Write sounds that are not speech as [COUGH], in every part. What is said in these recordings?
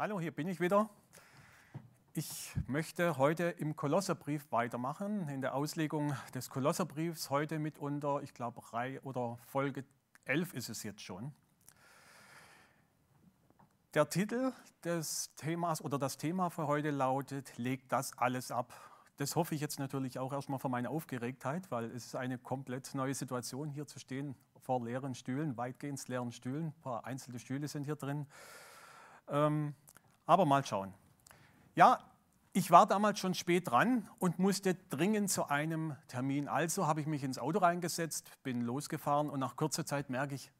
Hallo, hier bin ich wieder. Ich möchte heute im Kolosserbrief weitermachen, in der Auslegung des Kolosserbriefs, heute mitunter, ich glaube, Reihe oder Folge 11 ist es jetzt schon. Der Titel des Themas oder das Thema für heute lautet, legt das alles ab. Das hoffe ich jetzt natürlich auch erstmal für meine Aufgeregtheit, weil es ist eine komplett neue Situation, hier zu stehen vor leeren Stühlen, weitgehend leeren Stühlen. Ein paar einzelne Stühle sind hier drin. Ähm, aber mal schauen. Ja, ich war damals schon spät dran und musste dringend zu einem Termin. Also habe ich mich ins Auto reingesetzt, bin losgefahren und nach kurzer Zeit merke ich,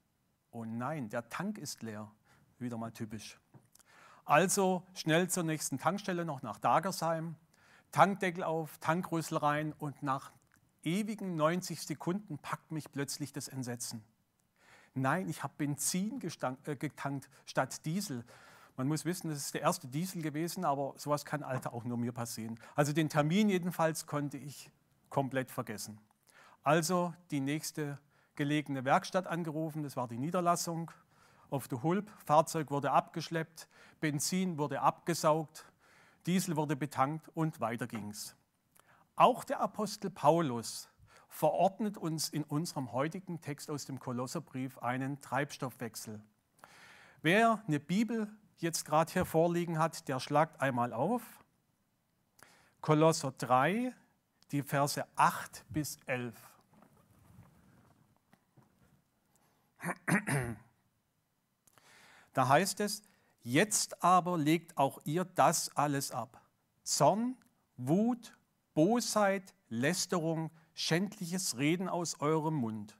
oh nein, der Tank ist leer. Wieder mal typisch. Also schnell zur nächsten Tankstelle noch nach Dagersheim, Tankdeckel auf, Tankrüssel rein und nach ewigen 90 Sekunden packt mich plötzlich das Entsetzen. Nein, ich habe Benzin äh, getankt statt Diesel. Man muss wissen, das ist der erste Diesel gewesen, aber sowas kann Alter auch nur mir passieren. Also den Termin jedenfalls konnte ich komplett vergessen. Also die nächste gelegene Werkstatt angerufen, das war die Niederlassung auf der Hulp. Fahrzeug wurde abgeschleppt, Benzin wurde abgesaugt, Diesel wurde betankt und weiter ging's. Auch der Apostel Paulus verordnet uns in unserem heutigen Text aus dem Kolosserbrief einen Treibstoffwechsel. Wer eine Bibel jetzt gerade hier vorliegen hat, der schlagt einmal auf. Kolosser 3, die Verse 8 bis 11. Da heißt es, jetzt aber legt auch ihr das alles ab. Zorn, Wut, Bosheit, Lästerung, schändliches Reden aus eurem Mund.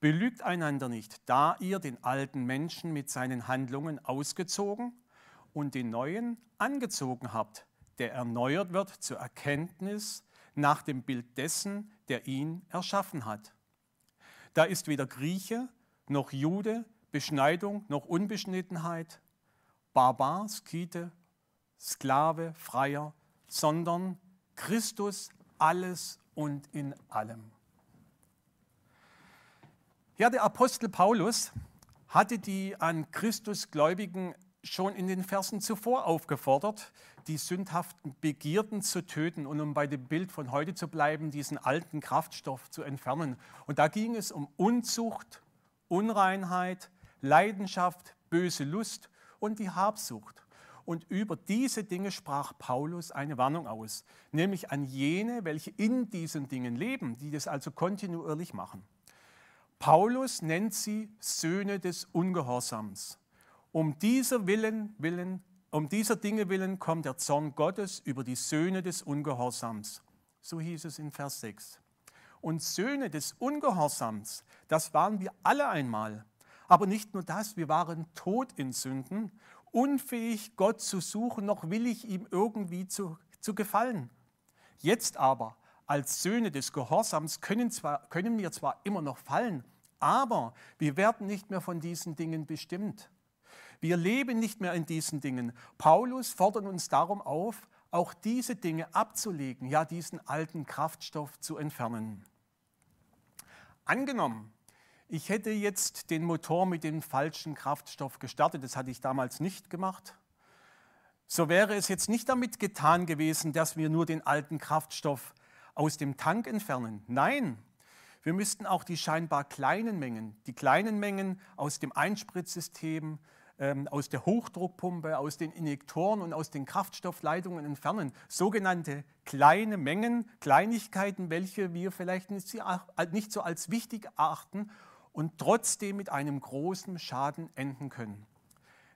Belügt einander nicht, da ihr den alten Menschen mit seinen Handlungen ausgezogen und den neuen angezogen habt, der erneuert wird zur Erkenntnis nach dem Bild dessen, der ihn erschaffen hat. Da ist weder Grieche noch Jude, Beschneidung noch Unbeschnittenheit, Barbar, Skite, Sklave, Freier, sondern Christus alles und in allem. Ja, der Apostel Paulus hatte die an Christus Gläubigen schon in den Versen zuvor aufgefordert, die sündhaften Begierden zu töten und um bei dem Bild von heute zu bleiben, diesen alten Kraftstoff zu entfernen. Und da ging es um Unzucht, Unreinheit, Leidenschaft, böse Lust und die Habsucht. Und über diese Dinge sprach Paulus eine Warnung aus, nämlich an jene, welche in diesen Dingen leben, die das also kontinuierlich machen. Paulus nennt sie Söhne des Ungehorsams. Um dieser, willen, willen, um dieser Dinge willen kommt der Zorn Gottes über die Söhne des Ungehorsams. So hieß es in Vers 6. Und Söhne des Ungehorsams, das waren wir alle einmal. Aber nicht nur das, wir waren tot in Sünden, unfähig, Gott zu suchen, noch willig, ihm irgendwie zu, zu gefallen. Jetzt aber, als Söhne des Gehorsams können, zwar, können wir zwar immer noch fallen, aber wir werden nicht mehr von diesen Dingen bestimmt. Wir leben nicht mehr in diesen Dingen. Paulus fordert uns darum auf, auch diese Dinge abzulegen, ja diesen alten Kraftstoff zu entfernen. Angenommen, ich hätte jetzt den Motor mit dem falschen Kraftstoff gestartet, das hatte ich damals nicht gemacht, so wäre es jetzt nicht damit getan gewesen, dass wir nur den alten Kraftstoff aus dem Tank entfernen. Nein, wir müssten auch die scheinbar kleinen Mengen, die kleinen Mengen aus dem Einspritzsystem, ähm, aus der Hochdruckpumpe, aus den Injektoren und aus den Kraftstoffleitungen entfernen. Sogenannte kleine Mengen, Kleinigkeiten, welche wir vielleicht nicht äh, so als wichtig erachten und trotzdem mit einem großen Schaden enden können.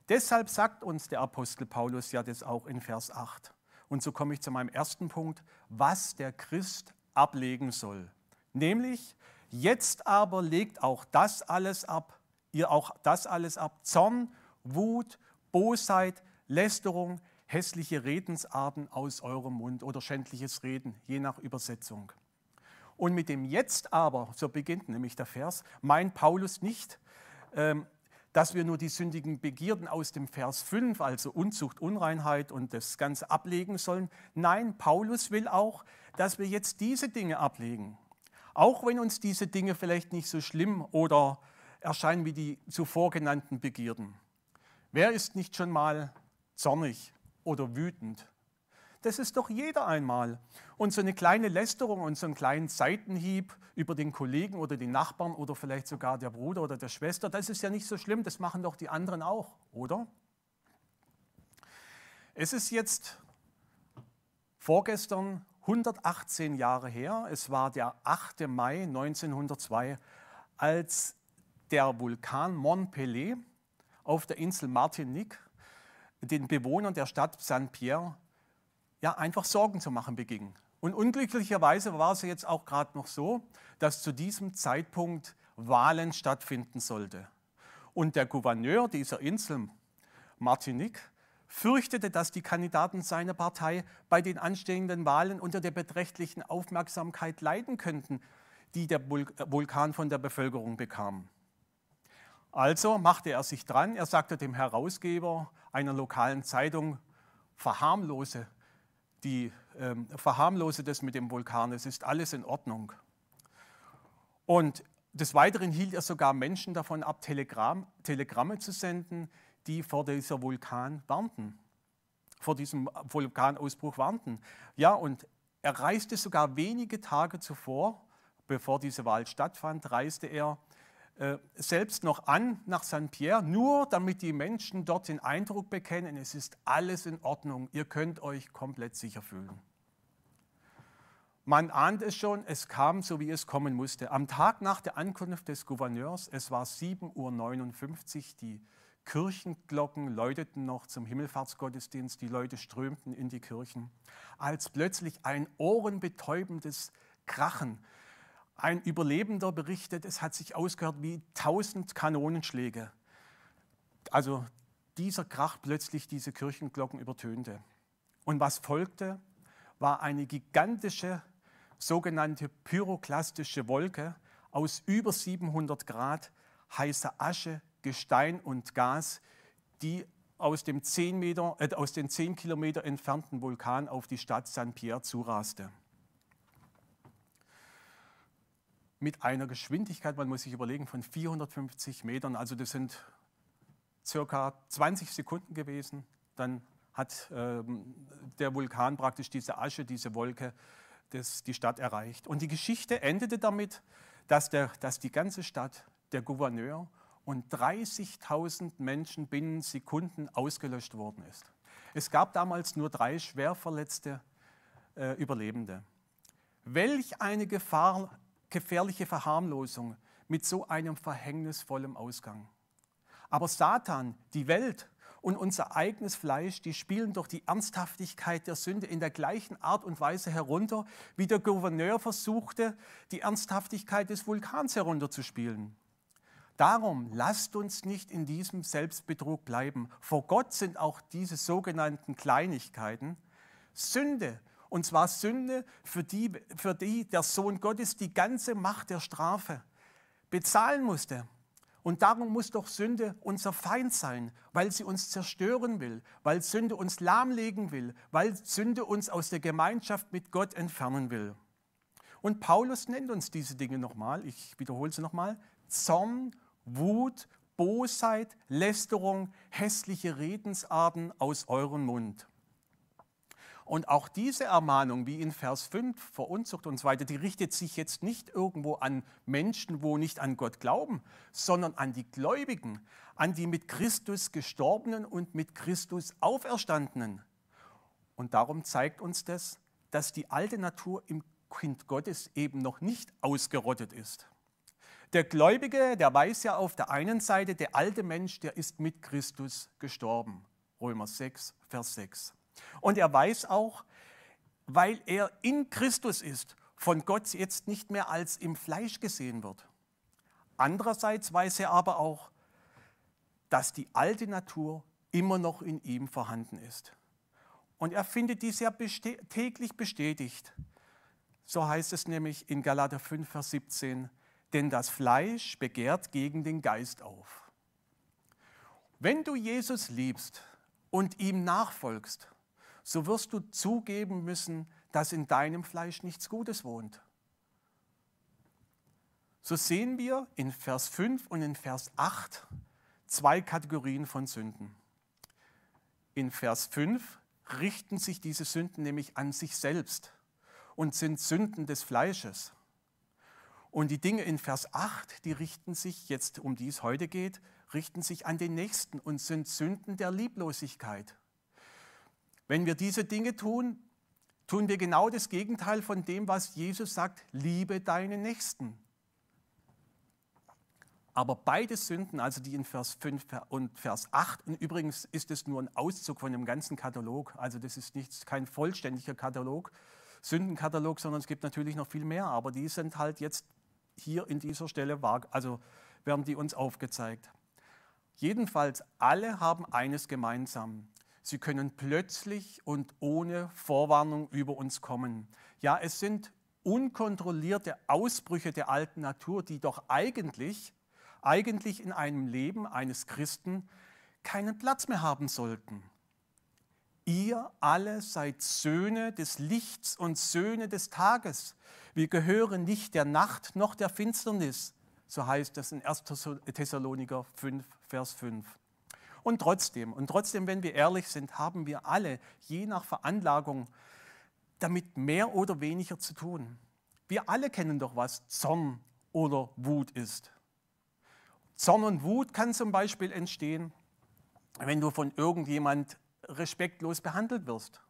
Deshalb sagt uns der Apostel Paulus ja das auch in Vers 8. Und so komme ich zu meinem ersten Punkt, was der Christ ablegen soll. Nämlich, jetzt aber legt auch das alles ab, ihr auch das alles ab, Zorn, Wut, Bosheit, Lästerung, hässliche Redensarten aus eurem Mund oder schändliches Reden, je nach Übersetzung. Und mit dem Jetzt aber, so beginnt nämlich der Vers, meint Paulus nicht, ähm, dass wir nur die sündigen Begierden aus dem Vers 5, also Unzucht, Unreinheit und das Ganze ablegen sollen. Nein, Paulus will auch, dass wir jetzt diese Dinge ablegen. Auch wenn uns diese Dinge vielleicht nicht so schlimm oder erscheinen wie die zuvor genannten Begierden. Wer ist nicht schon mal zornig oder wütend das ist doch jeder einmal. Und so eine kleine Lästerung und so einen kleinen Seitenhieb über den Kollegen oder den Nachbarn oder vielleicht sogar der Bruder oder der Schwester, das ist ja nicht so schlimm, das machen doch die anderen auch, oder? Es ist jetzt vorgestern 118 Jahre her, es war der 8. Mai 1902, als der Vulkan Mont Pelé auf der Insel Martinique den Bewohnern der Stadt Saint-Pierre ja, einfach Sorgen zu machen beging. Und unglücklicherweise war es jetzt auch gerade noch so, dass zu diesem Zeitpunkt Wahlen stattfinden sollte. Und der Gouverneur dieser Insel, Martinique, fürchtete, dass die Kandidaten seiner Partei bei den anstehenden Wahlen unter der beträchtlichen Aufmerksamkeit leiden könnten, die der äh, Vulkan von der Bevölkerung bekam. Also machte er sich dran, er sagte dem Herausgeber einer lokalen Zeitung, verharmlose die ähm, verharmlose das mit dem Vulkan, es ist alles in Ordnung. Und des Weiteren hielt er sogar Menschen davon ab, Telegramm, Telegramme zu senden, die vor dieser Vulkan warnten, vor diesem Vulkanausbruch warnten. Ja, und er reiste sogar wenige Tage zuvor, bevor diese Wahl stattfand, reiste er äh, selbst noch an nach saint Pierre, nur damit die Menschen dort den Eindruck bekennen, es ist alles in Ordnung, ihr könnt euch komplett sicher fühlen. Man ahnt es schon, es kam so, wie es kommen musste. Am Tag nach der Ankunft des Gouverneurs, es war 7.59 Uhr, die Kirchenglocken läuteten noch zum Himmelfahrtsgottesdienst, die Leute strömten in die Kirchen, als plötzlich ein ohrenbetäubendes Krachen ein Überlebender berichtet, es hat sich ausgehört wie tausend Kanonenschläge. Also dieser Krach plötzlich diese Kirchenglocken übertönte. Und was folgte, war eine gigantische sogenannte pyroklastische Wolke aus über 700 Grad heißer Asche, Gestein und Gas, die aus, dem 10 Meter, äh, aus den 10 Kilometer entfernten Vulkan auf die Stadt San Pierre zuraste. mit einer Geschwindigkeit, man muss sich überlegen, von 450 Metern. Also das sind circa 20 Sekunden gewesen. Dann hat ähm, der Vulkan praktisch diese Asche, diese Wolke, das, die Stadt erreicht. Und die Geschichte endete damit, dass, der, dass die ganze Stadt, der Gouverneur und 30.000 Menschen binnen Sekunden ausgelöscht worden ist. Es gab damals nur drei schwer verletzte äh, Überlebende. Welch eine Gefahr gefährliche Verharmlosung mit so einem verhängnisvollen Ausgang. Aber Satan, die Welt und unser eigenes Fleisch, die spielen durch die Ernsthaftigkeit der Sünde in der gleichen Art und Weise herunter, wie der Gouverneur versuchte, die Ernsthaftigkeit des Vulkans herunterzuspielen. Darum lasst uns nicht in diesem Selbstbetrug bleiben. Vor Gott sind auch diese sogenannten Kleinigkeiten, Sünde und zwar Sünde, für die, für die der Sohn Gottes die ganze Macht der Strafe bezahlen musste. Und darum muss doch Sünde unser Feind sein, weil sie uns zerstören will, weil Sünde uns lahmlegen will, weil Sünde uns aus der Gemeinschaft mit Gott entfernen will. Und Paulus nennt uns diese Dinge nochmal, ich wiederhole sie nochmal, Zorn, Wut, Bosheit, Lästerung, hässliche Redensarten aus eurem Mund. Und auch diese Ermahnung, wie in Vers 5, Verunzucht und so weiter, die richtet sich jetzt nicht irgendwo an Menschen, wo nicht an Gott glauben, sondern an die Gläubigen, an die mit Christus gestorbenen und mit Christus auferstandenen. Und darum zeigt uns das, dass die alte Natur im Kind Gottes eben noch nicht ausgerottet ist. Der Gläubige, der weiß ja auf der einen Seite, der alte Mensch, der ist mit Christus gestorben. Römer 6, Vers 6. Und er weiß auch, weil er in Christus ist, von Gott jetzt nicht mehr als im Fleisch gesehen wird. Andererseits weiß er aber auch, dass die alte Natur immer noch in ihm vorhanden ist. Und er findet dies ja beste täglich bestätigt. So heißt es nämlich in Galater 5, Vers 17, denn das Fleisch begehrt gegen den Geist auf. Wenn du Jesus liebst und ihm nachfolgst, so wirst du zugeben müssen, dass in deinem Fleisch nichts Gutes wohnt. So sehen wir in Vers 5 und in Vers 8 zwei Kategorien von Sünden. In Vers 5 richten sich diese Sünden nämlich an sich selbst und sind Sünden des Fleisches. Und die Dinge in Vers 8, die richten sich jetzt, um die es heute geht, richten sich an den Nächsten und sind Sünden der Lieblosigkeit. Wenn wir diese Dinge tun, tun wir genau das Gegenteil von dem, was Jesus sagt, liebe deinen Nächsten. Aber beide Sünden, also die in Vers 5 und Vers 8, und übrigens ist es nur ein Auszug von dem ganzen Katalog, also das ist nicht, kein vollständiger Katalog, Sündenkatalog, sondern es gibt natürlich noch viel mehr, aber die sind halt jetzt hier in dieser Stelle, also werden die uns aufgezeigt. Jedenfalls, alle haben eines gemeinsam. Sie können plötzlich und ohne Vorwarnung über uns kommen. Ja, es sind unkontrollierte Ausbrüche der alten Natur, die doch eigentlich, eigentlich in einem Leben eines Christen keinen Platz mehr haben sollten. Ihr alle seid Söhne des Lichts und Söhne des Tages. Wir gehören nicht der Nacht noch der Finsternis. So heißt es in 1. Thessaloniker 5, Vers 5. Und trotzdem, und trotzdem, wenn wir ehrlich sind, haben wir alle, je nach Veranlagung, damit mehr oder weniger zu tun. Wir alle kennen doch, was Zorn oder Wut ist. Zorn und Wut kann zum Beispiel entstehen, wenn du von irgendjemand respektlos behandelt wirst.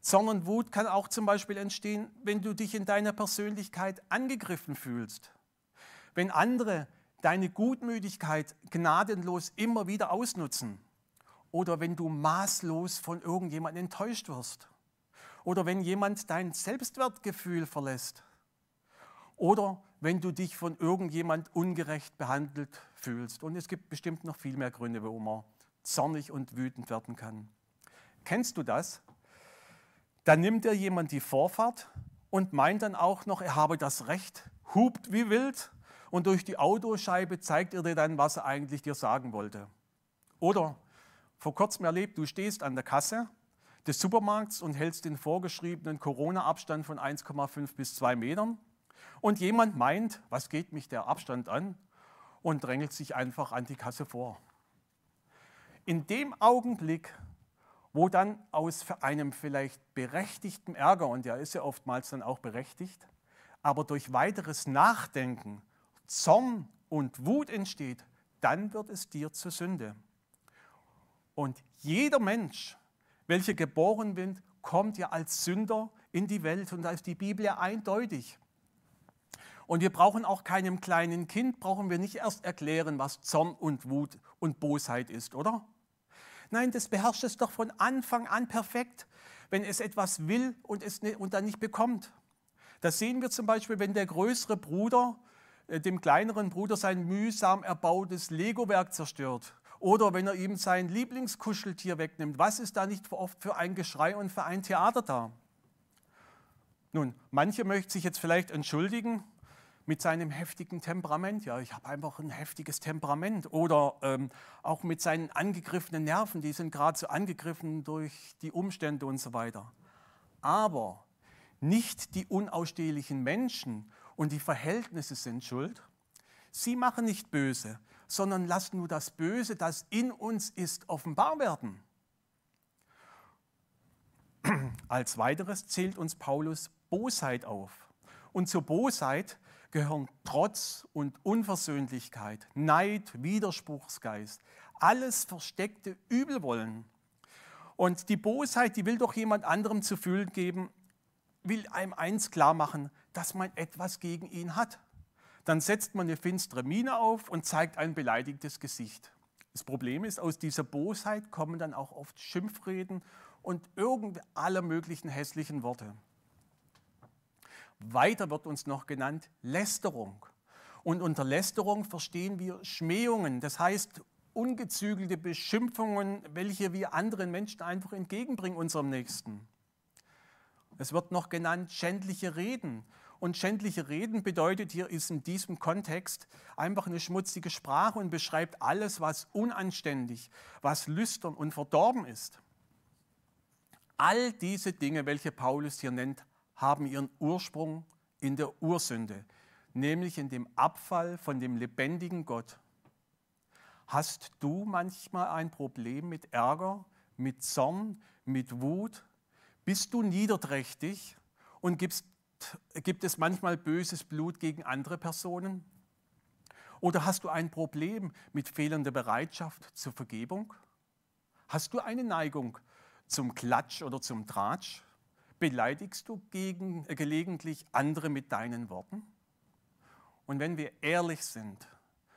Zorn und Wut kann auch zum Beispiel entstehen, wenn du dich in deiner Persönlichkeit angegriffen fühlst. Wenn andere deine Gutmütigkeit gnadenlos immer wieder ausnutzen oder wenn du maßlos von irgendjemandem enttäuscht wirst oder wenn jemand dein Selbstwertgefühl verlässt oder wenn du dich von irgendjemand ungerecht behandelt fühlst. Und es gibt bestimmt noch viel mehr Gründe, warum man zornig und wütend werden kann. Kennst du das? Dann nimmt dir jemand die Vorfahrt und meint dann auch noch, er habe das Recht, hupt wie wild und durch die Autoscheibe zeigt er dir dann, was er eigentlich dir sagen wollte. Oder vor kurzem erlebt, du stehst an der Kasse des Supermarkts und hältst den vorgeschriebenen Corona-Abstand von 1,5 bis 2 Metern und jemand meint, was geht mich der Abstand an und drängelt sich einfach an die Kasse vor. In dem Augenblick, wo dann aus einem vielleicht berechtigten Ärger, und der ist ja oftmals dann auch berechtigt, aber durch weiteres Nachdenken Zorn und Wut entsteht, dann wird es dir zur Sünde. Und jeder Mensch, welcher geboren wird, kommt ja als Sünder in die Welt und da ist die Bibel ja eindeutig. Und wir brauchen auch keinem kleinen Kind, brauchen wir nicht erst erklären, was Zorn und Wut und Bosheit ist, oder? Nein, das beherrscht es doch von Anfang an perfekt, wenn es etwas will und, es, und dann nicht bekommt. Das sehen wir zum Beispiel, wenn der größere Bruder äh, dem kleineren Bruder sein mühsam erbautes Lego-Werk zerstört oder wenn er ihm sein Lieblingskuscheltier wegnimmt. Was ist da nicht oft für ein Geschrei und für ein Theater da? Nun, manche möchte sich jetzt vielleicht entschuldigen mit seinem heftigen Temperament. Ja, ich habe einfach ein heftiges Temperament. Oder ähm, auch mit seinen angegriffenen Nerven. Die sind gerade so angegriffen durch die Umstände und so weiter. Aber nicht die unausstehlichen Menschen und die Verhältnisse sind schuld. Sie machen nicht böse, sondern lassen nur das Böse, das in uns ist, offenbar werden. [CLEARS THROAT] Als weiteres zählt uns Paulus Bosheit auf. Und zur Bosheit gehören Trotz und Unversöhnlichkeit, Neid, Widerspruchsgeist, alles versteckte Übelwollen. Und die Bosheit, die will doch jemand anderem zu fühlen geben, will einem eins klar machen, dass man etwas gegen ihn hat. Dann setzt man eine finstere Miene auf und zeigt ein beleidigtes Gesicht. Das Problem ist, aus dieser Bosheit kommen dann auch oft Schimpfreden und irgend aller möglichen hässlichen Worte. Weiter wird uns noch genannt Lästerung. Und unter Lästerung verstehen wir Schmähungen, das heißt ungezügelte Beschimpfungen, welche wir anderen Menschen einfach entgegenbringen, unserem Nächsten. Es wird noch genannt schändliche Reden. Und schändliche Reden bedeutet hier ist in diesem Kontext einfach eine schmutzige Sprache und beschreibt alles, was unanständig, was lüstern und verdorben ist. All diese Dinge, welche Paulus hier nennt, haben ihren Ursprung in der Ursünde, nämlich in dem Abfall von dem lebendigen Gott. Hast du manchmal ein Problem mit Ärger, mit Zorn, mit Wut? Bist du niederträchtig und gibst gibt es manchmal böses Blut gegen andere Personen? Oder hast du ein Problem mit fehlender Bereitschaft zur Vergebung? Hast du eine Neigung zum Klatsch oder zum Tratsch? Beleidigst du gegen, äh, gelegentlich andere mit deinen Worten? Und wenn wir ehrlich sind,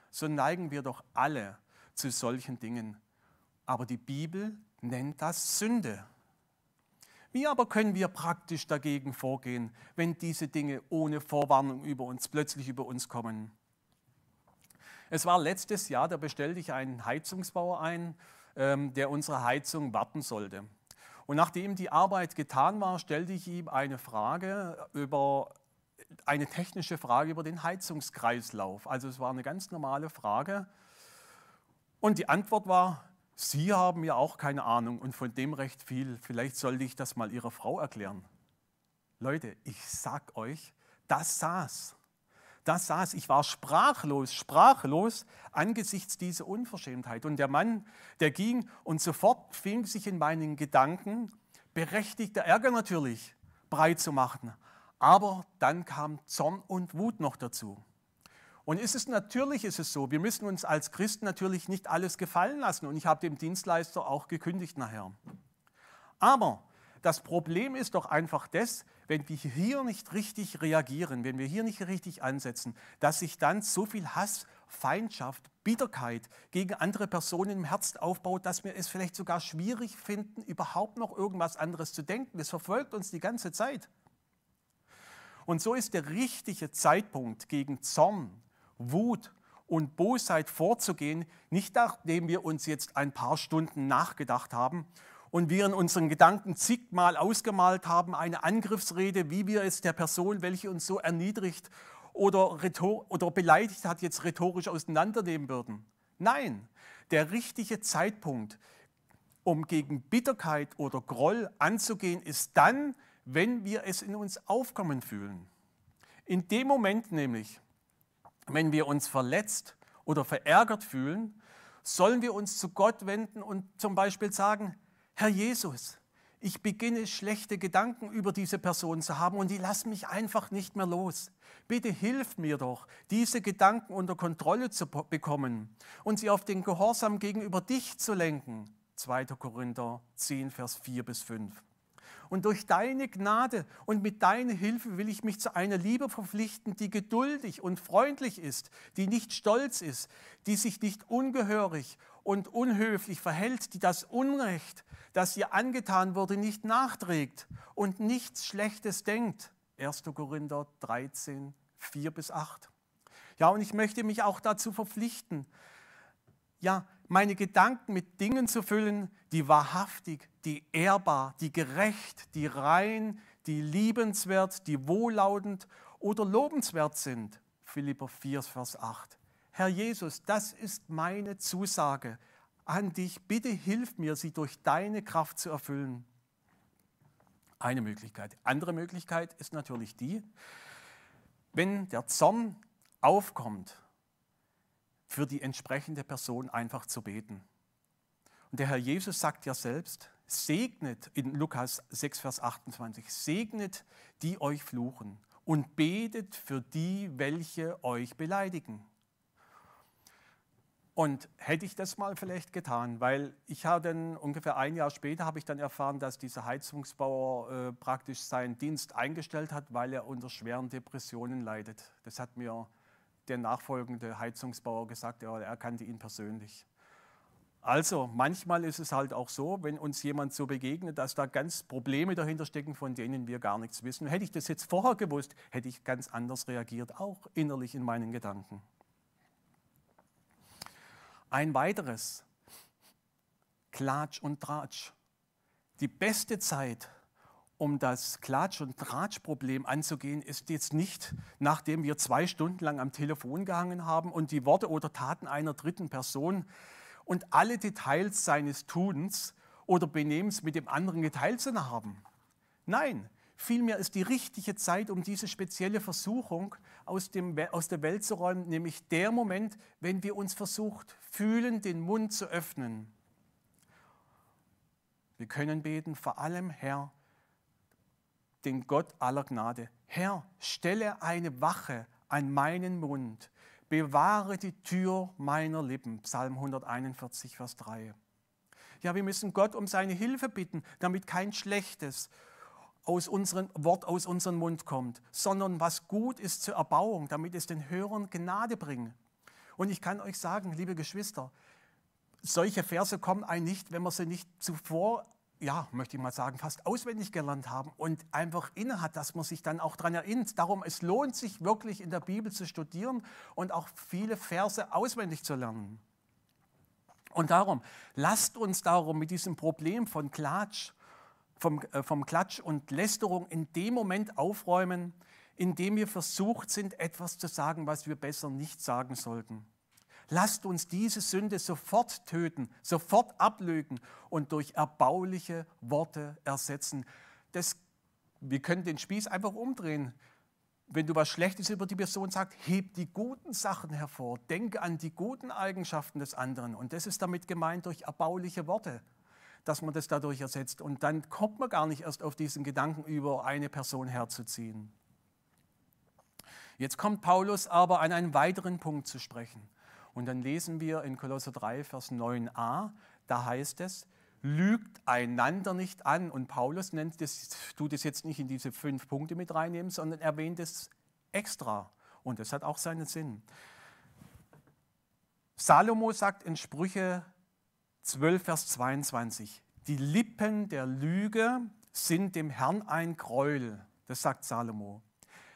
so neigen wir doch alle zu solchen Dingen. Aber die Bibel nennt das Sünde. Wie aber können wir praktisch dagegen vorgehen, wenn diese Dinge ohne Vorwarnung über uns plötzlich über uns kommen? Es war letztes Jahr, da bestellte ich einen Heizungsbauer ein, ähm, der unsere Heizung warten sollte. Und nachdem die Arbeit getan war, stellte ich ihm eine Frage über eine technische Frage über den Heizungskreislauf. Also es war eine ganz normale Frage. Und die Antwort war, Sie haben ja auch keine Ahnung und von dem recht viel. Vielleicht sollte ich das mal Ihrer Frau erklären. Leute, ich sag euch, das saß. Das saß. Ich war sprachlos, sprachlos angesichts dieser Unverschämtheit. Und der Mann, der ging und sofort fing sich in meinen Gedanken berechtigter Ärger natürlich breit zu machen. Aber dann kam Zorn und Wut noch dazu. Und es natürlich ist es so, wir müssen uns als Christen natürlich nicht alles gefallen lassen. Und ich habe dem Dienstleister auch gekündigt nachher. Aber das Problem ist doch einfach das, wenn wir hier nicht richtig reagieren, wenn wir hier nicht richtig ansetzen, dass sich dann so viel Hass, Feindschaft, Bitterkeit gegen andere Personen im Herzen aufbaut, dass wir es vielleicht sogar schwierig finden, überhaupt noch irgendwas anderes zu denken. Es verfolgt uns die ganze Zeit. Und so ist der richtige Zeitpunkt, gegen Zorn, Wut und Bosheit vorzugehen, nicht nachdem wir uns jetzt ein paar Stunden nachgedacht haben und wir in unseren Gedanken zigmal ausgemalt haben, eine Angriffsrede, wie wir es der Person, welche uns so erniedrigt oder, oder beleidigt hat, jetzt rhetorisch auseinandernehmen würden. Nein, der richtige Zeitpunkt, um gegen Bitterkeit oder Groll anzugehen, ist dann, wenn wir es in uns aufkommen fühlen. In dem Moment nämlich, wenn wir uns verletzt oder verärgert fühlen, sollen wir uns zu Gott wenden und zum Beispiel sagen, Herr Jesus, ich beginne schlechte Gedanken über diese Person zu haben und die lassen mich einfach nicht mehr los. Bitte hilf mir doch, diese Gedanken unter Kontrolle zu bekommen und sie auf den Gehorsam gegenüber dich zu lenken. 2. Korinther 10, Vers 4 bis 5. Und durch deine Gnade und mit deiner Hilfe will ich mich zu einer Liebe verpflichten, die geduldig und freundlich ist, die nicht stolz ist, die sich nicht ungehörig und unhöflich verhält, die das Unrecht, das ihr angetan wurde, nicht nachträgt und nichts Schlechtes denkt. 1. Korinther 13, 4 bis 8. Ja, und ich möchte mich auch dazu verpflichten, ja, meine Gedanken mit Dingen zu füllen, die wahrhaftig, die ehrbar, die gerecht, die rein, die liebenswert, die wohllautend oder lobenswert sind. Philipper 4, Vers 8. Herr Jesus, das ist meine Zusage an dich. Bitte hilf mir, sie durch deine Kraft zu erfüllen. Eine Möglichkeit. Andere Möglichkeit ist natürlich die, wenn der Zorn aufkommt für die entsprechende Person einfach zu beten. Und der Herr Jesus sagt ja selbst, segnet in Lukas 6, Vers 28, segnet die euch fluchen und betet für die, welche euch beleidigen. Und hätte ich das mal vielleicht getan, weil ich habe dann ungefähr ein Jahr später habe ich dann erfahren, dass dieser Heizungsbauer äh, praktisch seinen Dienst eingestellt hat, weil er unter schweren Depressionen leidet. Das hat mir der nachfolgende Heizungsbauer gesagt, ja, er kannte ihn persönlich. Also, manchmal ist es halt auch so, wenn uns jemand so begegnet, dass da ganz Probleme dahinter stecken, von denen wir gar nichts wissen. Hätte ich das jetzt vorher gewusst, hätte ich ganz anders reagiert, auch innerlich in meinen Gedanken. Ein weiteres, Klatsch und Tratsch. Die beste Zeit, um das Klatsch- und Tratschproblem anzugehen, ist jetzt nicht, nachdem wir zwei Stunden lang am Telefon gehangen haben und die Worte oder Taten einer dritten Person und alle Details seines Tuns oder Benehmens mit dem anderen geteilt zu haben. Nein, vielmehr ist die richtige Zeit, um diese spezielle Versuchung aus, dem, aus der Welt zu räumen, nämlich der Moment, wenn wir uns versucht fühlen, den Mund zu öffnen. Wir können beten, vor allem Herr, den Gott aller Gnade. Herr, stelle eine Wache an meinen Mund, bewahre die Tür meiner Lippen. Psalm 141, Vers 3. Ja, wir müssen Gott um seine Hilfe bitten, damit kein Schlechtes aus unseren, Wort aus unserem Mund kommt, sondern was gut ist zur Erbauung, damit es den Hörern Gnade bringt. Und ich kann euch sagen, liebe Geschwister, solche Verse kommen einem nicht, wenn man sie nicht zuvor ja, möchte ich mal sagen, fast auswendig gelernt haben und einfach innehat, dass man sich dann auch daran erinnert. Darum, es lohnt sich wirklich in der Bibel zu studieren und auch viele Verse auswendig zu lernen. Und darum, lasst uns darum mit diesem Problem von Klatsch, vom, äh, vom Klatsch und Lästerung in dem Moment aufräumen, in dem wir versucht sind, etwas zu sagen, was wir besser nicht sagen sollten. Lasst uns diese Sünde sofort töten, sofort ablögen und durch erbauliche Worte ersetzen. Das, wir können den Spieß einfach umdrehen. Wenn du was Schlechtes über die Person sagst, heb die guten Sachen hervor. Denke an die guten Eigenschaften des anderen. Und das ist damit gemeint durch erbauliche Worte, dass man das dadurch ersetzt. Und dann kommt man gar nicht erst auf diesen Gedanken, über eine Person herzuziehen. Jetzt kommt Paulus aber an einen weiteren Punkt zu sprechen. Und dann lesen wir in Kolosser 3, Vers 9a, da heißt es, lügt einander nicht an. Und Paulus nennt das, tut es jetzt nicht in diese fünf Punkte mit reinnehmen, sondern erwähnt es extra. Und das hat auch seinen Sinn. Salomo sagt in Sprüche 12, Vers 22, die Lippen der Lüge sind dem Herrn ein Gräuel. Das sagt Salomo.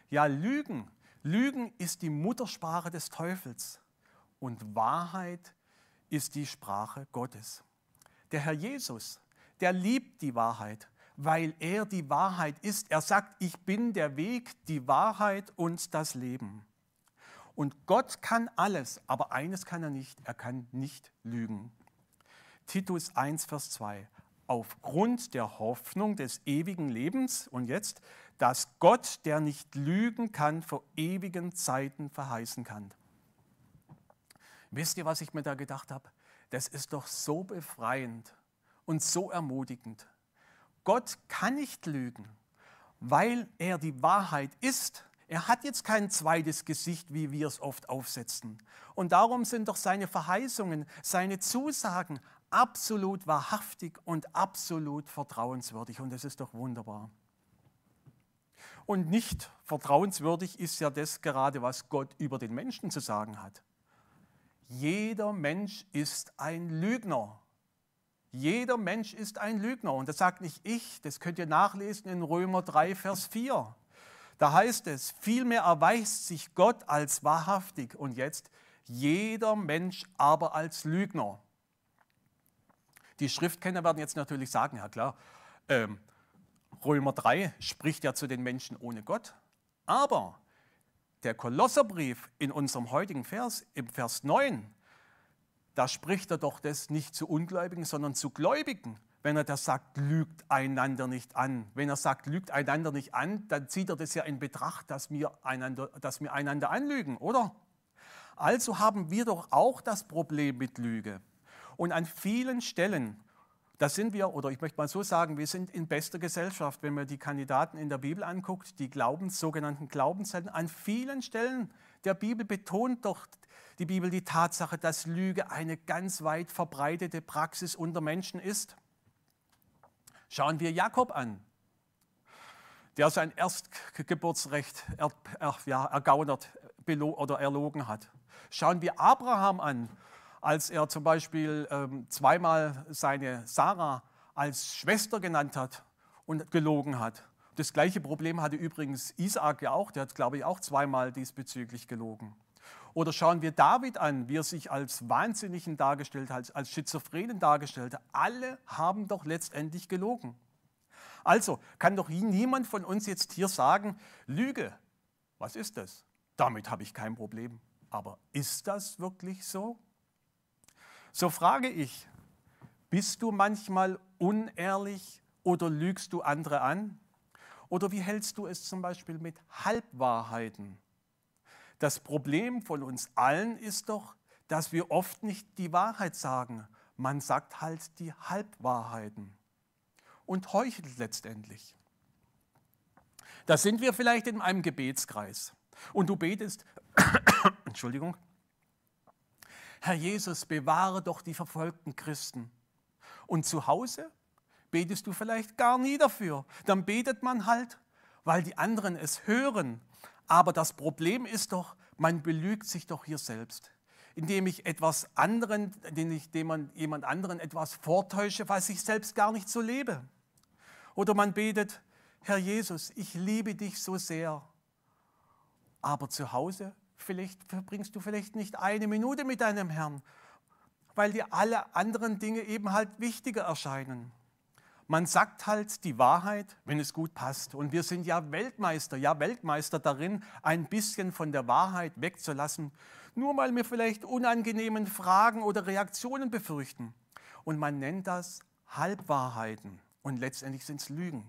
Ja, Lügen. Lügen ist die Muttersprache des Teufels und Wahrheit ist die Sprache Gottes. Der Herr Jesus, der liebt die Wahrheit, weil er die Wahrheit ist. Er sagt, ich bin der Weg, die Wahrheit und das Leben. Und Gott kann alles, aber eines kann er nicht, er kann nicht lügen. Titus 1, Vers 2. Aufgrund der Hoffnung des ewigen Lebens und jetzt, dass Gott, der nicht lügen kann, vor ewigen Zeiten verheißen kann. Wisst ihr, was ich mir da gedacht habe? Das ist doch so befreiend und so ermutigend. Gott kann nicht lügen, weil er die Wahrheit ist. Er hat jetzt kein zweites Gesicht, wie wir es oft aufsetzen. Und darum sind doch seine Verheißungen, seine Zusagen absolut wahrhaftig und absolut vertrauenswürdig. Und das ist doch wunderbar. Und nicht vertrauenswürdig ist ja das gerade, was Gott über den Menschen zu sagen hat jeder Mensch ist ein Lügner. Jeder Mensch ist ein Lügner. Und das sagt nicht ich, das könnt ihr nachlesen in Römer 3, Vers 4. Da heißt es, vielmehr erweist sich Gott als wahrhaftig und jetzt jeder Mensch aber als Lügner. Die Schriftkenner werden jetzt natürlich sagen, ja klar, ähm, Römer 3 spricht ja zu den Menschen ohne Gott. Aber der Kolosserbrief in unserem heutigen Vers, im Vers 9, da spricht er doch das nicht zu Ungläubigen, sondern zu Gläubigen. Wenn er das sagt, lügt einander nicht an. Wenn er sagt, lügt einander nicht an, dann zieht er das ja in Betracht, dass wir einander, dass wir einander anlügen, oder? Also haben wir doch auch das Problem mit Lüge. Und an vielen Stellen das sind wir, oder ich möchte mal so sagen, wir sind in bester Gesellschaft, wenn man die Kandidaten in der Bibel anguckt, die Glaubens, sogenannten Glaubenshelden. An vielen Stellen der Bibel betont doch die Bibel die Tatsache, dass Lüge eine ganz weit verbreitete Praxis unter Menschen ist. Schauen wir Jakob an, der sein Erstgeburtsrecht er, er, ja, ergaunert oder erlogen hat. Schauen wir Abraham an, als er zum Beispiel ähm, zweimal seine Sarah als Schwester genannt hat und gelogen hat. Das gleiche Problem hatte übrigens Isaac ja auch, der hat, glaube ich, auch zweimal diesbezüglich gelogen. Oder schauen wir David an, wie er sich als Wahnsinnigen dargestellt hat, als Schizophrenen dargestellt hat. Alle haben doch letztendlich gelogen. Also kann doch niemand von uns jetzt hier sagen, Lüge, was ist das? Damit habe ich kein Problem. Aber ist das wirklich so? So frage ich, bist du manchmal unehrlich oder lügst du andere an? Oder wie hältst du es zum Beispiel mit Halbwahrheiten? Das Problem von uns allen ist doch, dass wir oft nicht die Wahrheit sagen. Man sagt halt die Halbwahrheiten und heuchelt letztendlich. Da sind wir vielleicht in einem Gebetskreis und du betest, [COUGHS] Entschuldigung, Herr Jesus, bewahre doch die verfolgten Christen. Und zu Hause betest du vielleicht gar nie dafür. Dann betet man halt, weil die anderen es hören. Aber das Problem ist doch, man belügt sich doch hier selbst, indem ich etwas anderen, indem man jemand anderen etwas vortäusche, was ich selbst gar nicht so lebe. Oder man betet, Herr Jesus, ich liebe dich so sehr. Aber zu Hause Vielleicht verbringst du vielleicht nicht eine Minute mit deinem Herrn, weil dir alle anderen Dinge eben halt wichtiger erscheinen. Man sagt halt die Wahrheit, wenn es gut passt. Und wir sind ja Weltmeister, ja Weltmeister darin, ein bisschen von der Wahrheit wegzulassen, nur weil wir vielleicht unangenehmen Fragen oder Reaktionen befürchten. Und man nennt das Halbwahrheiten. Und letztendlich sind es Lügen.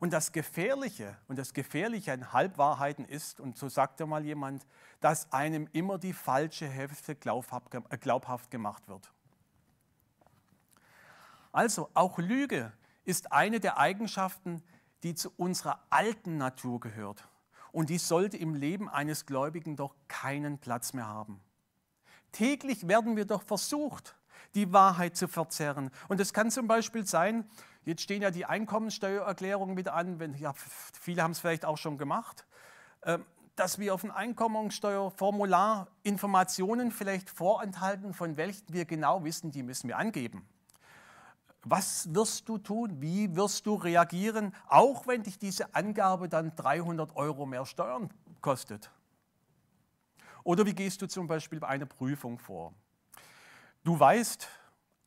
Und das Gefährliche und das Gefährliche an Halbwahrheiten ist, und so sagte mal jemand, dass einem immer die falsche Hälfte glaubhaft gemacht wird. Also auch Lüge ist eine der Eigenschaften, die zu unserer alten Natur gehört. Und die sollte im Leben eines Gläubigen doch keinen Platz mehr haben. Täglich werden wir doch versucht, die Wahrheit zu verzerren. Und das kann zum Beispiel sein, jetzt stehen ja die Einkommensteuererklärungen mit an, wenn, ja, viele haben es vielleicht auch schon gemacht, ähm, dass wir auf dem Einkommensteuerformular Informationen vielleicht vorenthalten, von welchen wir genau wissen, die müssen wir angeben. Was wirst du tun? Wie wirst du reagieren, auch wenn dich diese Angabe dann 300 Euro mehr Steuern kostet? Oder wie gehst du zum Beispiel bei einer Prüfung vor? Du weißt,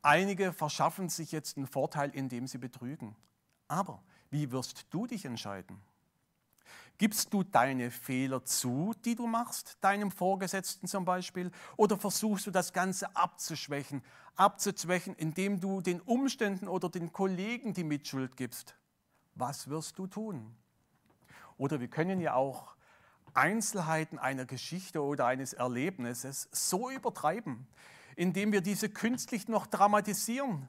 einige verschaffen sich jetzt einen Vorteil, indem sie betrügen. Aber wie wirst du dich entscheiden? Gibst du deine Fehler zu, die du machst, deinem Vorgesetzten zum Beispiel, oder versuchst du das Ganze abzuschwächen, abzuzwächen, indem du den Umständen oder den Kollegen die Mitschuld gibst? Was wirst du tun? Oder wir können ja auch Einzelheiten einer Geschichte oder eines Erlebnisses so übertreiben, indem wir diese künstlich noch dramatisieren,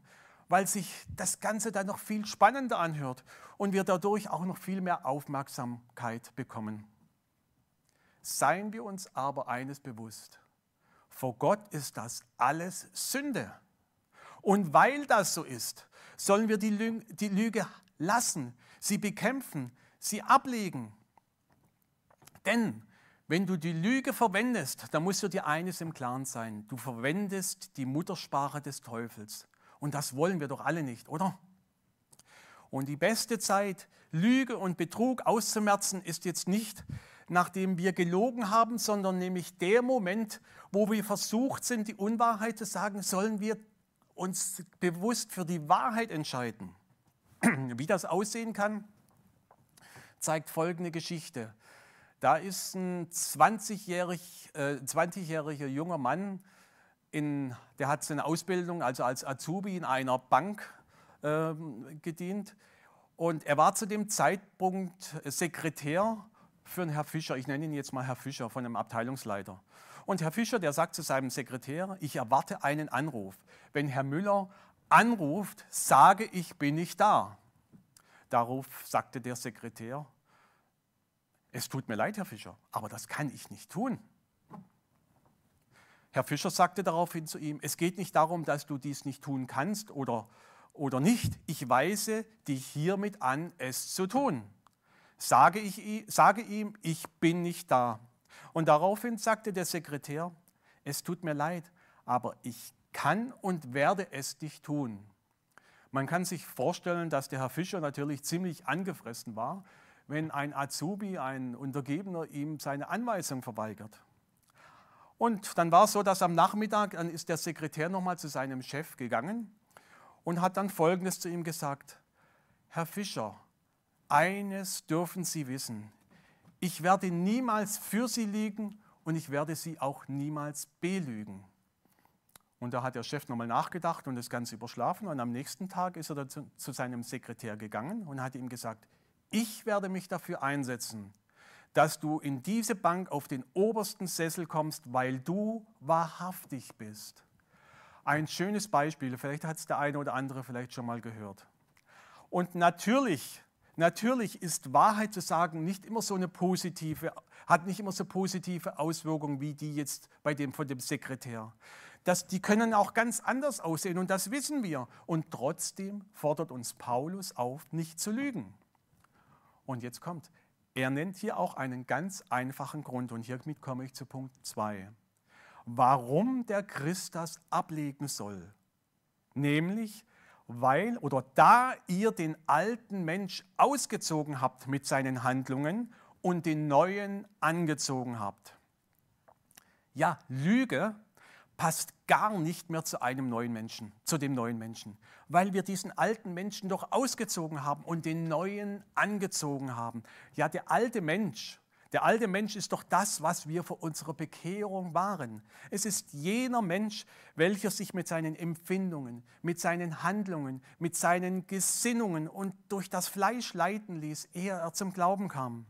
weil sich das Ganze dann noch viel spannender anhört und wir dadurch auch noch viel mehr Aufmerksamkeit bekommen. Seien wir uns aber eines bewusst, vor Gott ist das alles Sünde. Und weil das so ist, sollen wir die, Lüge, die Lüge lassen, sie bekämpfen, sie ablegen. Denn wenn du die Lüge verwendest, dann musst du dir eines im Klaren sein. Du verwendest die Muttersprache des Teufels. Und das wollen wir doch alle nicht, oder? Und die beste Zeit, Lüge und Betrug auszumerzen, ist jetzt nicht, nachdem wir gelogen haben, sondern nämlich der Moment, wo wir versucht sind, die Unwahrheit zu sagen, sollen wir uns bewusst für die Wahrheit entscheiden. [CLEARS THROAT] Wie das aussehen kann, zeigt folgende Geschichte. Da ist ein 20-jährig, äh, 20-jähriger junger Mann, in, der hat seine Ausbildung also als Azubi in einer Bank äh, gedient. Und er war zu dem Zeitpunkt Sekretär für einen Herr Fischer. Ich nenne ihn jetzt mal Herr Fischer von einem Abteilungsleiter. Und Herr Fischer, der sagt zu seinem Sekretär, ich erwarte einen Anruf. Wenn Herr Müller anruft, sage ich, bin ich da. Darauf sagte der Sekretär, es tut mir leid, Herr Fischer, aber das kann ich nicht tun. Herr Fischer sagte daraufhin zu ihm, es geht nicht darum, dass du dies nicht tun kannst oder, oder nicht. Ich weise dich hiermit an, es zu tun. Sage, ich, sage ihm, ich bin nicht da. Und daraufhin sagte der Sekretär, es tut mir leid, aber ich kann und werde es dich tun. Man kann sich vorstellen, dass der Herr Fischer natürlich ziemlich angefressen war, wenn ein Azubi, ein Untergebener ihm seine Anweisung verweigert. Und dann war es so, dass am Nachmittag, dann ist der Sekretär nochmal zu seinem Chef gegangen und hat dann Folgendes zu ihm gesagt. Herr Fischer, eines dürfen Sie wissen. Ich werde niemals für Sie liegen und ich werde Sie auch niemals belügen. Und da hat der Chef nochmal nachgedacht und das Ganze überschlafen. Und am nächsten Tag ist er zu, zu seinem Sekretär gegangen und hat ihm gesagt, ich werde mich dafür einsetzen, dass du in diese Bank auf den obersten Sessel kommst, weil du wahrhaftig bist. Ein schönes Beispiel, vielleicht hat es der eine oder andere vielleicht schon mal gehört. Und natürlich, natürlich ist Wahrheit zu sagen nicht immer so eine positive, hat nicht immer so positive Auswirkungen wie die jetzt bei dem von dem Sekretär. Das, die können auch ganz anders aussehen und das wissen wir. Und trotzdem fordert uns Paulus auf, nicht zu lügen. Und jetzt kommt, er nennt hier auch einen ganz einfachen Grund und hiermit komme ich zu Punkt 2. Warum der Christ das ablegen soll. Nämlich, weil oder da ihr den alten Mensch ausgezogen habt mit seinen Handlungen und den neuen angezogen habt. Ja, Lüge passt gar nicht mehr zu einem neuen Menschen, zu dem neuen Menschen, weil wir diesen alten Menschen doch ausgezogen haben und den neuen angezogen haben. Ja, der alte Mensch, der alte Mensch ist doch das, was wir vor unserer Bekehrung waren. Es ist jener Mensch, welcher sich mit seinen Empfindungen, mit seinen Handlungen, mit seinen Gesinnungen und durch das Fleisch leiten ließ, ehe er zum Glauben kam.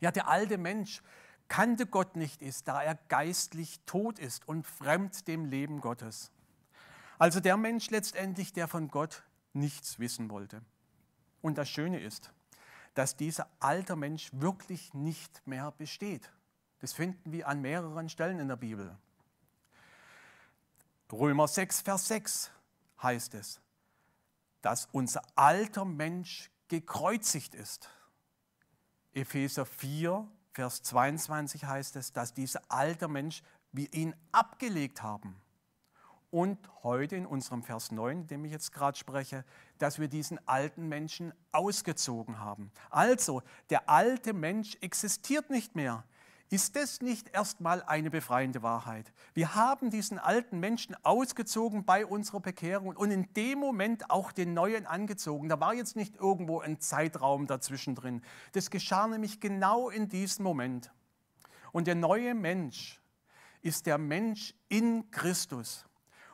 Ja, der alte Mensch kannte Gott nicht ist, da er geistlich tot ist und fremd dem Leben Gottes. Also der Mensch letztendlich, der von Gott nichts wissen wollte. Und das Schöne ist, dass dieser alte Mensch wirklich nicht mehr besteht. Das finden wir an mehreren Stellen in der Bibel. Römer 6, Vers 6 heißt es, dass unser alter Mensch gekreuzigt ist. Epheser 4, Vers 22 heißt es, dass dieser alte Mensch, wir ihn abgelegt haben. Und heute in unserem Vers 9, dem ich jetzt gerade spreche, dass wir diesen alten Menschen ausgezogen haben. Also, der alte Mensch existiert nicht mehr. Ist das nicht erstmal eine befreiende Wahrheit? Wir haben diesen alten Menschen ausgezogen bei unserer Bekehrung und in dem Moment auch den neuen angezogen. Da war jetzt nicht irgendwo ein Zeitraum dazwischen drin. Das geschah nämlich genau in diesem Moment. Und der neue Mensch ist der Mensch in Christus.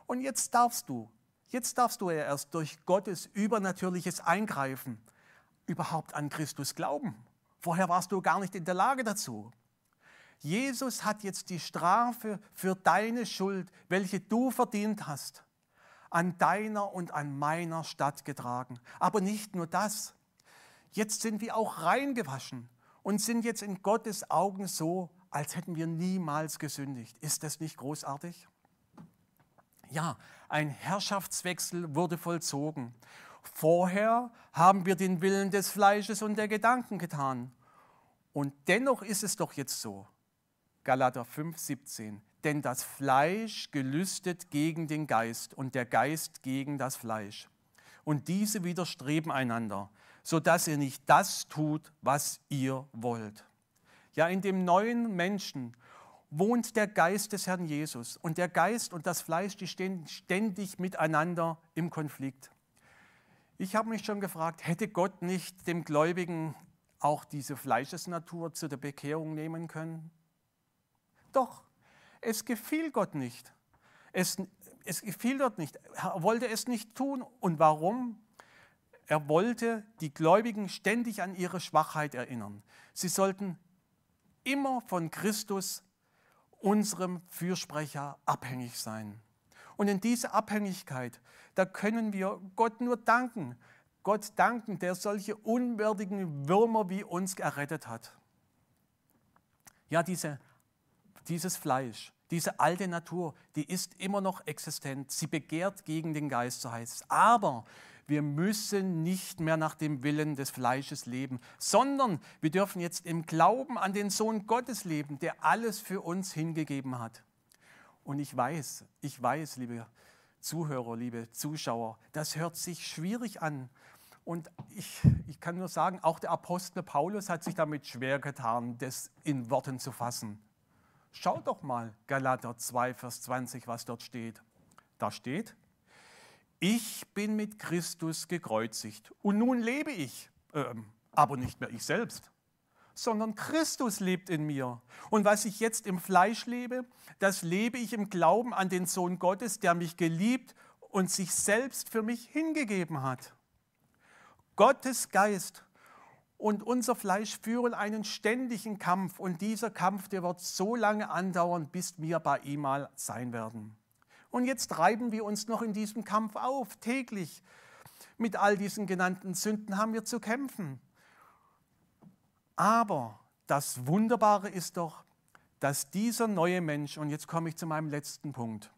Und jetzt darfst du, jetzt darfst du ja erst durch Gottes übernatürliches Eingreifen überhaupt an Christus glauben. Vorher warst du gar nicht in der Lage dazu. Jesus hat jetzt die Strafe für deine Schuld, welche du verdient hast, an deiner und an meiner Stadt getragen. Aber nicht nur das. Jetzt sind wir auch reingewaschen und sind jetzt in Gottes Augen so, als hätten wir niemals gesündigt. Ist das nicht großartig? Ja, ein Herrschaftswechsel wurde vollzogen. Vorher haben wir den Willen des Fleisches und der Gedanken getan. Und dennoch ist es doch jetzt so, Galater 5, 17. Denn das Fleisch gelüstet gegen den Geist und der Geist gegen das Fleisch. Und diese widerstreben einander, sodass ihr nicht das tut, was ihr wollt. Ja, in dem neuen Menschen wohnt der Geist des Herrn Jesus. Und der Geist und das Fleisch, die stehen ständig miteinander im Konflikt. Ich habe mich schon gefragt, hätte Gott nicht dem Gläubigen auch diese Fleischesnatur zu der Bekehrung nehmen können? Doch, es gefiel Gott nicht. Es, es gefiel dort nicht. Er wollte es nicht tun. Und warum? Er wollte die Gläubigen ständig an ihre Schwachheit erinnern. Sie sollten immer von Christus, unserem Fürsprecher, abhängig sein. Und in diese Abhängigkeit, da können wir Gott nur danken. Gott danken, der solche unwürdigen Würmer wie uns errettet hat. Ja, diese dieses Fleisch, diese alte Natur, die ist immer noch existent. Sie begehrt gegen den Geist, so heißt es. Aber wir müssen nicht mehr nach dem Willen des Fleisches leben, sondern wir dürfen jetzt im Glauben an den Sohn Gottes leben, der alles für uns hingegeben hat. Und ich weiß, ich weiß, liebe Zuhörer, liebe Zuschauer, das hört sich schwierig an. Und ich, ich kann nur sagen, auch der Apostel Paulus hat sich damit schwer getan, das in Worten zu fassen. Schaut doch mal Galater 2, Vers 20, was dort steht. Da steht, ich bin mit Christus gekreuzigt und nun lebe ich, äh, aber nicht mehr ich selbst, sondern Christus lebt in mir. Und was ich jetzt im Fleisch lebe, das lebe ich im Glauben an den Sohn Gottes, der mich geliebt und sich selbst für mich hingegeben hat. Gottes Geist und unser Fleisch führen einen ständigen Kampf und dieser Kampf, der wird so lange andauern, bis wir bei ihm mal sein werden. Und jetzt reiben wir uns noch in diesem Kampf auf, täglich. Mit all diesen genannten Sünden haben wir zu kämpfen. Aber das Wunderbare ist doch, dass dieser neue Mensch, und jetzt komme ich zu meinem letzten Punkt,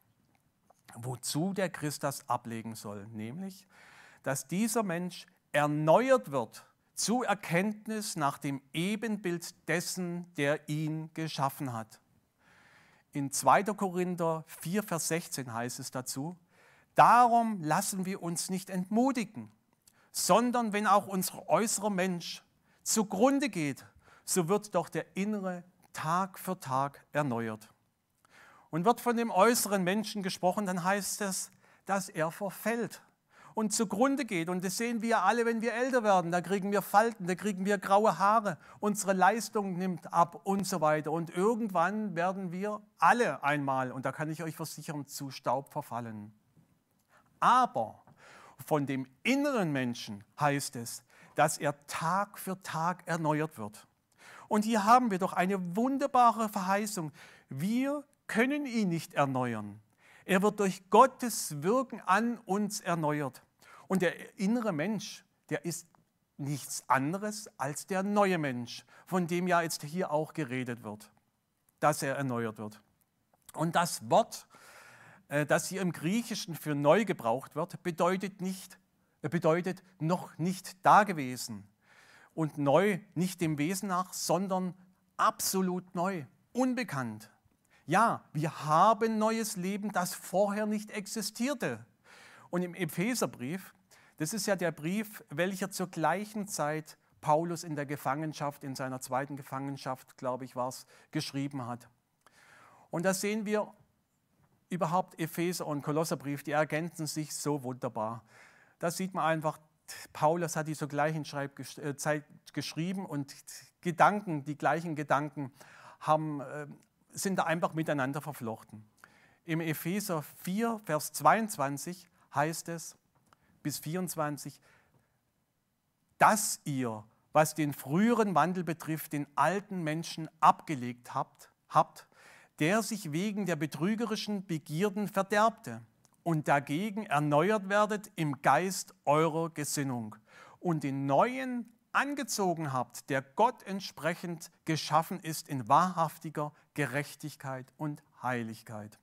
wozu der Christ das ablegen soll, nämlich, dass dieser Mensch erneuert wird zur Erkenntnis nach dem Ebenbild dessen, der ihn geschaffen hat. In 2. Korinther 4, Vers 16 heißt es dazu, darum lassen wir uns nicht entmutigen, sondern wenn auch unser äußerer Mensch zugrunde geht, so wird doch der innere Tag für Tag erneuert. Und wird von dem äußeren Menschen gesprochen, dann heißt es, dass er verfällt und zugrunde geht. Und das sehen wir alle, wenn wir älter werden. Da kriegen wir Falten, da kriegen wir graue Haare, unsere Leistung nimmt ab und so weiter. Und irgendwann werden wir alle einmal, und da kann ich euch versichern, zu Staub verfallen. Aber von dem inneren Menschen heißt es, dass er Tag für Tag erneuert wird. Und hier haben wir doch eine wunderbare Verheißung. Wir können ihn nicht erneuern. Er wird durch Gottes Wirken an uns erneuert. Und der innere Mensch, der ist nichts anderes als der neue Mensch, von dem ja jetzt hier auch geredet wird, dass er erneuert wird. Und das Wort, äh, das hier im Griechischen für neu gebraucht wird, bedeutet, nicht, äh, bedeutet noch nicht dagewesen und neu nicht dem Wesen nach, sondern absolut neu, unbekannt. Ja, wir haben neues Leben, das vorher nicht existierte. Und im Epheserbrief, das ist ja der Brief, welcher zur gleichen Zeit Paulus in der Gefangenschaft, in seiner zweiten Gefangenschaft, glaube ich, war es, geschrieben hat. Und da sehen wir überhaupt Epheser und Kolosserbrief, die ergänzen sich so wunderbar. Da sieht man einfach, Paulus hat die zur gleichen äh, Zeit geschrieben und Gedanken, die gleichen Gedanken haben ähm, sind da einfach miteinander verflochten. Im Epheser 4, Vers 22 heißt es bis 24, dass ihr, was den früheren Wandel betrifft, den alten Menschen abgelegt habt, habt, der sich wegen der betrügerischen Begierden verderbte und dagegen erneuert werdet im Geist eurer Gesinnung und den neuen angezogen habt, der Gott entsprechend geschaffen ist in wahrhaftiger Gerechtigkeit und Heiligkeit.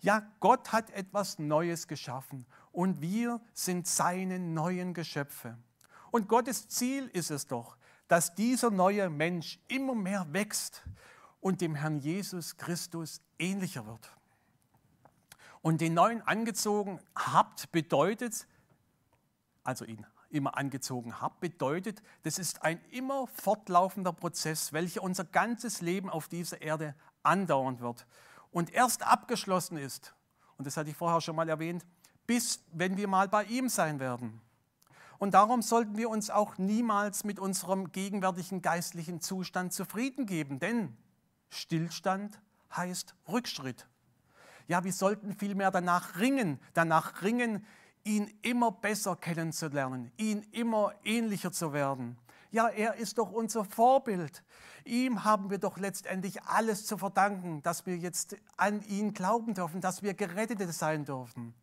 Ja, Gott hat etwas Neues geschaffen und wir sind seine neuen Geschöpfe. Und Gottes Ziel ist es doch, dass dieser neue Mensch immer mehr wächst und dem Herrn Jesus Christus ähnlicher wird. Und den neuen angezogen habt bedeutet, also ihn immer angezogen habe, bedeutet, das ist ein immer fortlaufender Prozess, welcher unser ganzes Leben auf dieser Erde andauern wird und erst abgeschlossen ist, und das hatte ich vorher schon mal erwähnt, bis wenn wir mal bei ihm sein werden. Und darum sollten wir uns auch niemals mit unserem gegenwärtigen geistlichen Zustand zufrieden geben, denn Stillstand heißt Rückschritt. Ja, wir sollten vielmehr danach ringen, danach ringen, ihn immer besser kennenzulernen, ihn immer ähnlicher zu werden. Ja, er ist doch unser Vorbild. Ihm haben wir doch letztendlich alles zu verdanken, dass wir jetzt an ihn glauben dürfen, dass wir Gerettete sein dürfen.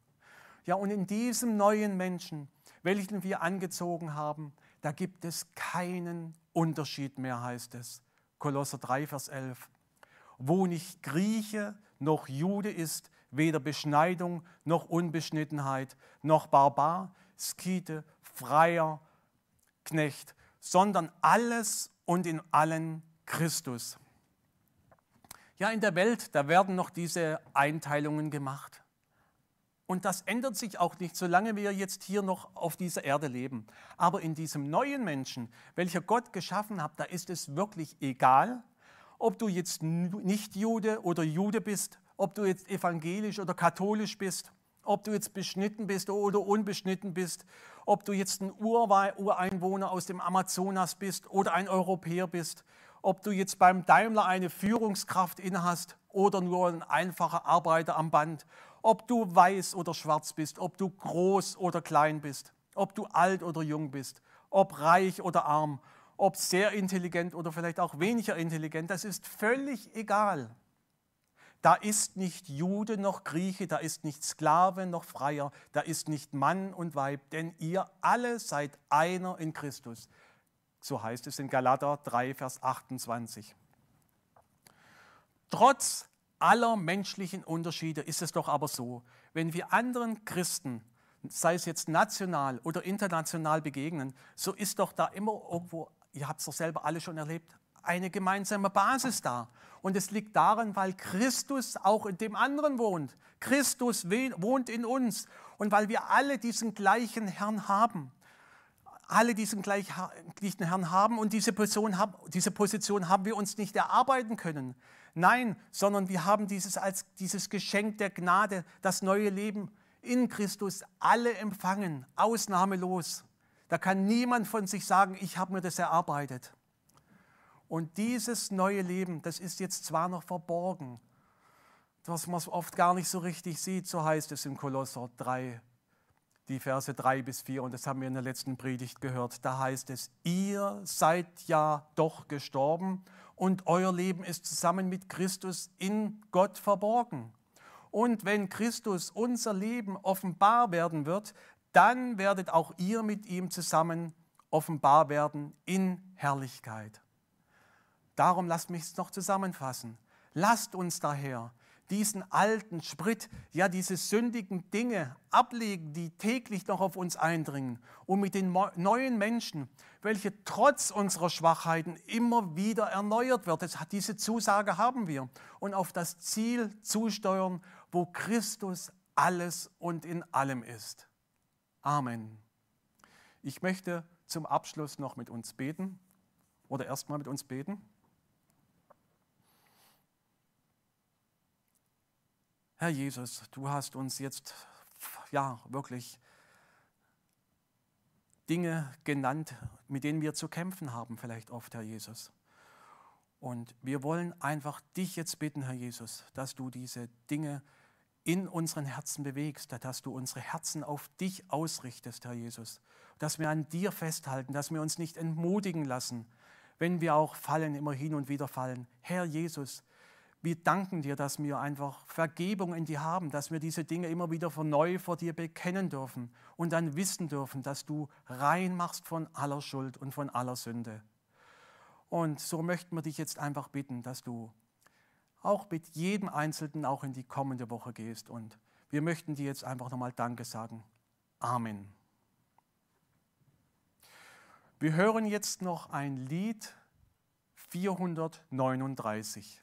Ja, und in diesem neuen Menschen, welchen wir angezogen haben, da gibt es keinen Unterschied mehr, heißt es. Kolosser 3, Vers 11. Wo nicht Grieche noch Jude ist, weder Beschneidung noch Unbeschnittenheit, noch Barbar, Skite, Freier, Knecht, sondern alles und in allen Christus. Ja, in der Welt, da werden noch diese Einteilungen gemacht. Und das ändert sich auch nicht, solange wir jetzt hier noch auf dieser Erde leben. Aber in diesem neuen Menschen, welcher Gott geschaffen hat, da ist es wirklich egal, ob du jetzt nicht Jude oder Jude bist, ob du jetzt evangelisch oder katholisch bist, ob du jetzt beschnitten bist oder unbeschnitten bist, ob du jetzt ein Ureinwohner aus dem Amazonas bist oder ein Europäer bist, ob du jetzt beim Daimler eine Führungskraft innehast oder nur ein einfacher Arbeiter am Band, ob du weiß oder schwarz bist, ob du groß oder klein bist, ob du alt oder jung bist, ob reich oder arm, ob sehr intelligent oder vielleicht auch weniger intelligent, das ist völlig egal. Da ist nicht Jude noch Grieche, da ist nicht Sklave noch Freier, da ist nicht Mann und Weib, denn ihr alle seid einer in Christus. So heißt es in Galater 3, Vers 28. Trotz aller menschlichen Unterschiede ist es doch aber so, wenn wir anderen Christen, sei es jetzt national oder international begegnen, so ist doch da immer irgendwo, ihr habt es doch selber alle schon erlebt, eine gemeinsame Basis da. Und es liegt daran, weil Christus auch in dem anderen wohnt. Christus wohnt in uns. Und weil wir alle diesen gleichen Herrn haben. Alle diesen gleichen Herrn haben und diese, Person, diese Position haben wir uns nicht erarbeiten können. Nein, sondern wir haben dieses, als dieses Geschenk der Gnade, das neue Leben in Christus alle empfangen, ausnahmelos. Da kann niemand von sich sagen, ich habe mir das erarbeitet. Und dieses neue Leben, das ist jetzt zwar noch verborgen, dass man es oft gar nicht so richtig sieht, so heißt es im Kolosser 3, die Verse 3 bis 4, und das haben wir in der letzten Predigt gehört, da heißt es, ihr seid ja doch gestorben und euer Leben ist zusammen mit Christus in Gott verborgen. Und wenn Christus unser Leben offenbar werden wird, dann werdet auch ihr mit ihm zusammen offenbar werden in Herrlichkeit. Darum lasst mich es noch zusammenfassen. Lasst uns daher diesen alten Sprit, ja diese sündigen Dinge ablegen, die täglich noch auf uns eindringen und mit den neuen Menschen, welche trotz unserer Schwachheiten immer wieder erneuert wird. Das, diese Zusage haben wir und auf das Ziel zusteuern, wo Christus alles und in allem ist. Amen. Ich möchte zum Abschluss noch mit uns beten oder erstmal mit uns beten. Herr Jesus, du hast uns jetzt ja wirklich Dinge genannt, mit denen wir zu kämpfen haben, vielleicht oft, Herr Jesus. Und wir wollen einfach dich jetzt bitten, Herr Jesus, dass du diese Dinge in unseren Herzen bewegst, dass du unsere Herzen auf dich ausrichtest, Herr Jesus, dass wir an dir festhalten, dass wir uns nicht entmutigen lassen, wenn wir auch fallen, immer hin und wieder fallen. Herr Jesus, wir danken dir, dass wir einfach Vergebung in dir haben, dass wir diese Dinge immer wieder von neu vor dir bekennen dürfen und dann wissen dürfen, dass du rein machst von aller Schuld und von aller Sünde. Und so möchten wir dich jetzt einfach bitten, dass du auch mit jedem Einzelnen auch in die kommende Woche gehst. Und wir möchten dir jetzt einfach nochmal Danke sagen. Amen. Wir hören jetzt noch ein Lied 439.